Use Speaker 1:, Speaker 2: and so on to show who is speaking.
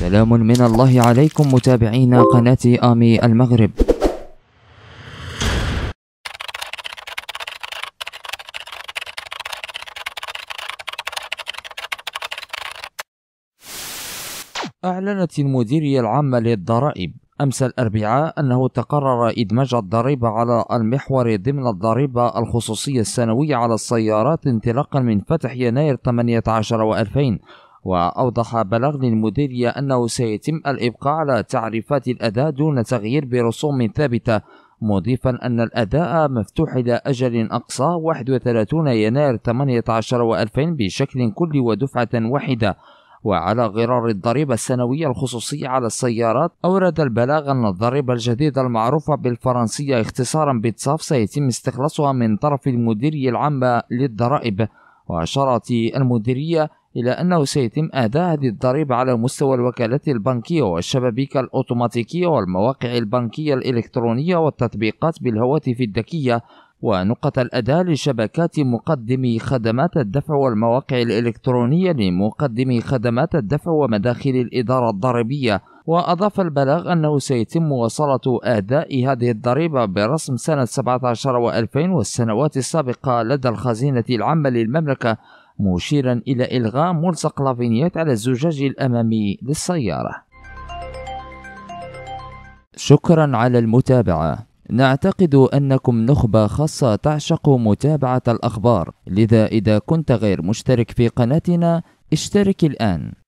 Speaker 1: سلام من الله عليكم متابعين قناة آمي المغرب
Speaker 2: أعلنت المديرية العامة للضرائب أمس الأربعاء أنه تقرر إدماج الضريبة على المحور ضمن الضريبة الخصوصية السنوية على السيارات انطلاقا من فتح يناير 18 و2000 وأوضح بلغ للمديرية أنه سيتم الإبقاء على تعريفات الأداء دون تغيير برسوم ثابتة مضيفا أن الأداء مفتوح إلى أجل أقصى 31 يناير 18 و2000 بشكل كلي ودفعة واحدة وعلى غرار الضريبة السنوية الخصوصية على السيارات أورد البلاغ أن الضريبة الجديدة المعروفة بالفرنسية اختصارا بتصاف سيتم استخلاصها من طرف المديرية العامة للضرائب وأشارت المديرية إلى أنه سيتم أداء هذه الضريبة على مستوى الوكالات البنكية والشبابيك الأوتوماتيكية والمواقع البنكية الإلكترونية والتطبيقات بالهواتف الذكية ونقط الأداء لشبكات مقدمي خدمات الدفع والمواقع الإلكترونية لمقدمي خدمات الدفع ومداخل الإدارة الضريبية وأضاف البلاغ أنه سيتم مواصلة أداء هذه الضريبة برسم سنة 17 و2000 والسنوات السابقة لدى الخزينة العامة للمملكة مشيرا إلى إلغاء ملصق لافينيات على الزجاج الأمامي للسيارة شكرا على المتابعة نعتقد أنكم نخبة خاصة تعشق
Speaker 1: متابعة الأخبار لذا إذا كنت غير مشترك في قناتنا اشترك الآن